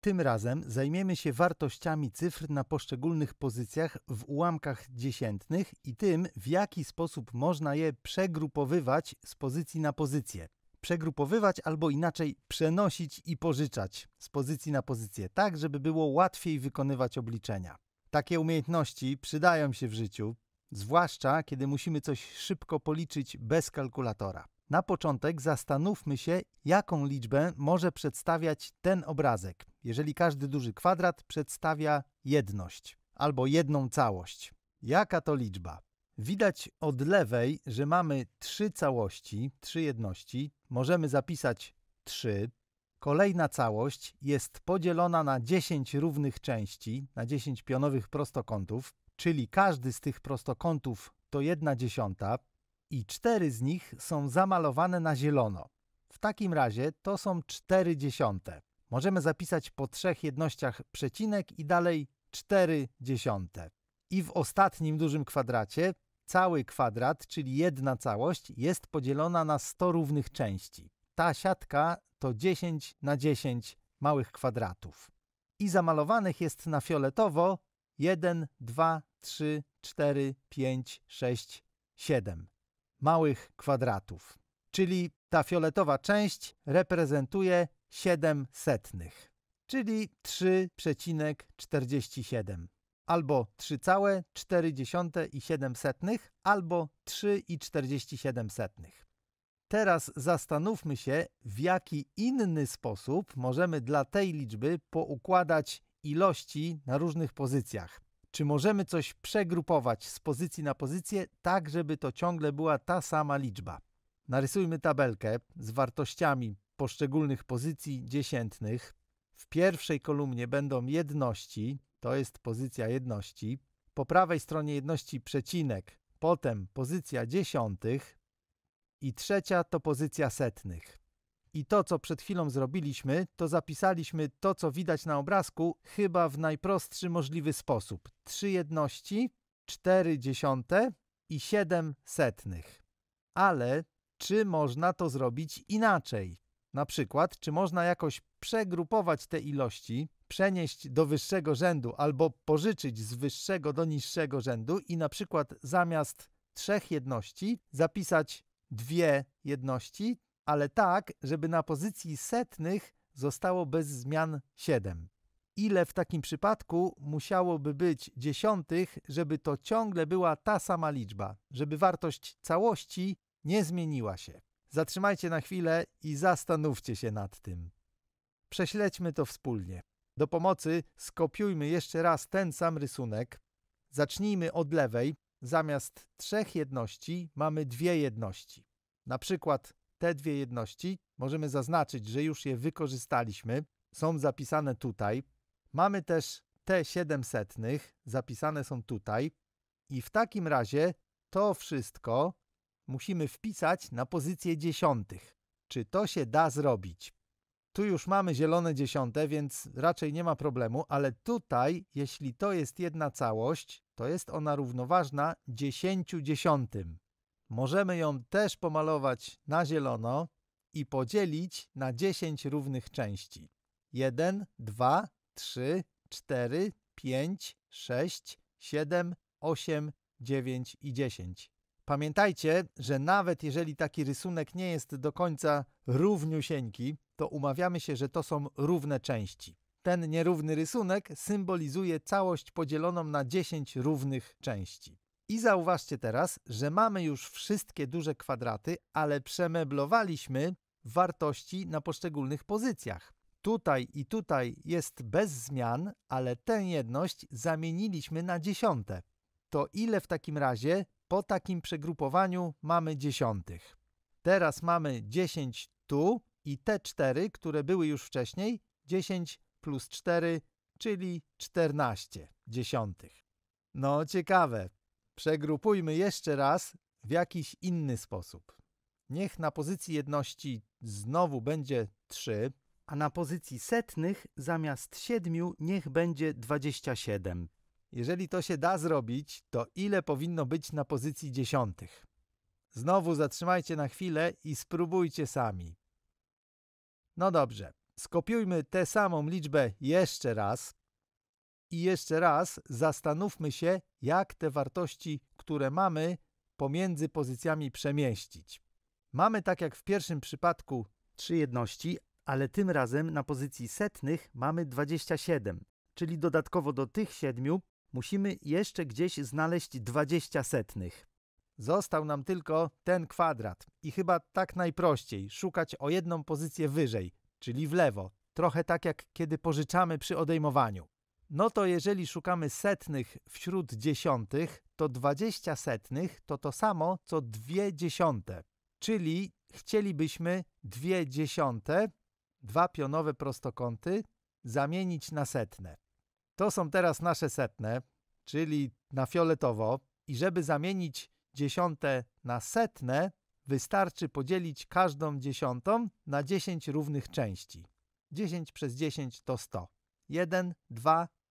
Tym razem zajmiemy się wartościami cyfr na poszczególnych pozycjach w ułamkach dziesiętnych i tym, w jaki sposób można je przegrupowywać z pozycji na pozycję. Przegrupowywać albo inaczej przenosić i pożyczać z pozycji na pozycję, tak żeby było łatwiej wykonywać obliczenia. Takie umiejętności przydają się w życiu, zwłaszcza kiedy musimy coś szybko policzyć bez kalkulatora. Na początek zastanówmy się, jaką liczbę może przedstawiać ten obrazek, jeżeli każdy duży kwadrat przedstawia jedność albo jedną całość. Jaka to liczba? Widać od lewej, że mamy trzy całości, trzy jedności. Możemy zapisać 3. Kolejna całość jest podzielona na 10 równych części, na 10 pionowych prostokątów, czyli każdy z tych prostokątów to 1 dziesiąta i cztery z nich są zamalowane na zielono. W takim razie to są cztery dziesiąte. Możemy zapisać po trzech jednościach przecinek i dalej cztery dziesiąte. I w ostatnim dużym kwadracie cały kwadrat, czyli jedna całość, jest podzielona na 100 równych części. Ta siatka to 10 na 10 małych kwadratów. I zamalowanych jest na fioletowo 1, 2, 3, 4, 5, 6, 7 małych kwadratów, czyli ta fioletowa część reprezentuje 7 setnych, czyli 3,47 albo 3,4,7 albo 3,47. Teraz zastanówmy się, w jaki inny sposób możemy dla tej liczby poukładać ilości na różnych pozycjach. Czy możemy coś przegrupować z pozycji na pozycję, tak żeby to ciągle była ta sama liczba? Narysujmy tabelkę z wartościami poszczególnych pozycji dziesiętnych. W pierwszej kolumnie będą jedności, to jest pozycja jedności. Po prawej stronie jedności przecinek, potem pozycja dziesiątych i trzecia to pozycja setnych. I to, co przed chwilą zrobiliśmy, to zapisaliśmy to, co widać na obrazku, chyba w najprostszy możliwy sposób. Trzy jedności, cztery dziesiąte i siedem setnych. Ale czy można to zrobić inaczej? Na przykład, czy można jakoś przegrupować te ilości, przenieść do wyższego rzędu albo pożyczyć z wyższego do niższego rzędu i na przykład zamiast trzech jedności zapisać dwie jedności, ale tak, żeby na pozycji setnych zostało bez zmian 7. Ile w takim przypadku musiałoby być dziesiątych, żeby to ciągle była ta sama liczba, żeby wartość całości nie zmieniła się? Zatrzymajcie na chwilę i zastanówcie się nad tym. Prześledźmy to wspólnie. Do pomocy skopiujmy jeszcze raz ten sam rysunek. Zacznijmy od lewej. Zamiast trzech jedności mamy dwie jedności. Na przykład te dwie jedności możemy zaznaczyć, że już je wykorzystaliśmy. Są zapisane tutaj. Mamy też te 700, zapisane są tutaj. I w takim razie to wszystko musimy wpisać na pozycję dziesiątych. Czy to się da zrobić? Tu już mamy zielone dziesiąte, więc raczej nie ma problemu, ale tutaj, jeśli to jest jedna całość, to jest ona równoważna 10 dziesiątym. Możemy ją też pomalować na zielono i podzielić na 10 równych części. 1, 2, 3, 4, 5, 6, 7, 8, 9 i 10. Pamiętajcie, że nawet jeżeli taki rysunek nie jest do końca równiusieńki, to umawiamy się, że to są równe części. Ten nierówny rysunek symbolizuje całość podzieloną na 10 równych części. I zauważcie teraz, że mamy już wszystkie duże kwadraty, ale przemeblowaliśmy wartości na poszczególnych pozycjach. Tutaj i tutaj jest bez zmian, ale tę jedność zamieniliśmy na dziesiąte. To ile w takim razie po takim przegrupowaniu mamy dziesiątych? Teraz mamy 10 tu i te cztery, które były już wcześniej, 10 plus 4, czyli 14 dziesiątych. No ciekawe, Przegrupujmy jeszcze raz w jakiś inny sposób. Niech na pozycji jedności znowu będzie 3, a na pozycji setnych zamiast 7 niech będzie 27. Jeżeli to się da zrobić, to ile powinno być na pozycji dziesiątych? Znowu zatrzymajcie na chwilę i spróbujcie sami. No dobrze, skopiujmy tę samą liczbę jeszcze raz. I jeszcze raz zastanówmy się, jak te wartości, które mamy, pomiędzy pozycjami przemieścić. Mamy tak jak w pierwszym przypadku trzy jedności, ale tym razem na pozycji setnych mamy 27, czyli dodatkowo do tych siedmiu musimy jeszcze gdzieś znaleźć 20 setnych. Został nam tylko ten kwadrat i chyba tak najprościej szukać o jedną pozycję wyżej, czyli w lewo, trochę tak jak kiedy pożyczamy przy odejmowaniu no to jeżeli szukamy setnych wśród dziesiątych, to 20 setnych to to samo co dwie dziesiąte. Czyli chcielibyśmy dwie dziesiąte, dwa pionowe prostokąty, zamienić na setne. To są teraz nasze setne, czyli na fioletowo. I żeby zamienić dziesiąte na setne, wystarczy podzielić każdą dziesiątą na 10 równych części. 10 przez 10 to 100. 1, 2,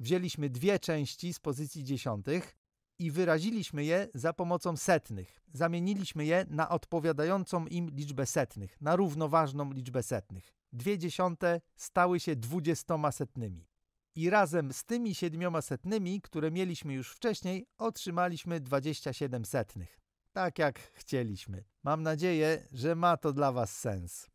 wzięliśmy dwie części z pozycji dziesiątych i wyraziliśmy je za pomocą setnych. Zamieniliśmy je na odpowiadającą im liczbę setnych, na równoważną liczbę setnych. Dwie dziesiąte stały się dwudziestoma setnymi. I razem z tymi siedmioma setnymi, które mieliśmy już wcześniej, otrzymaliśmy 27 setnych. Tak jak chcieliśmy. Mam nadzieję, że ma to dla Was sens.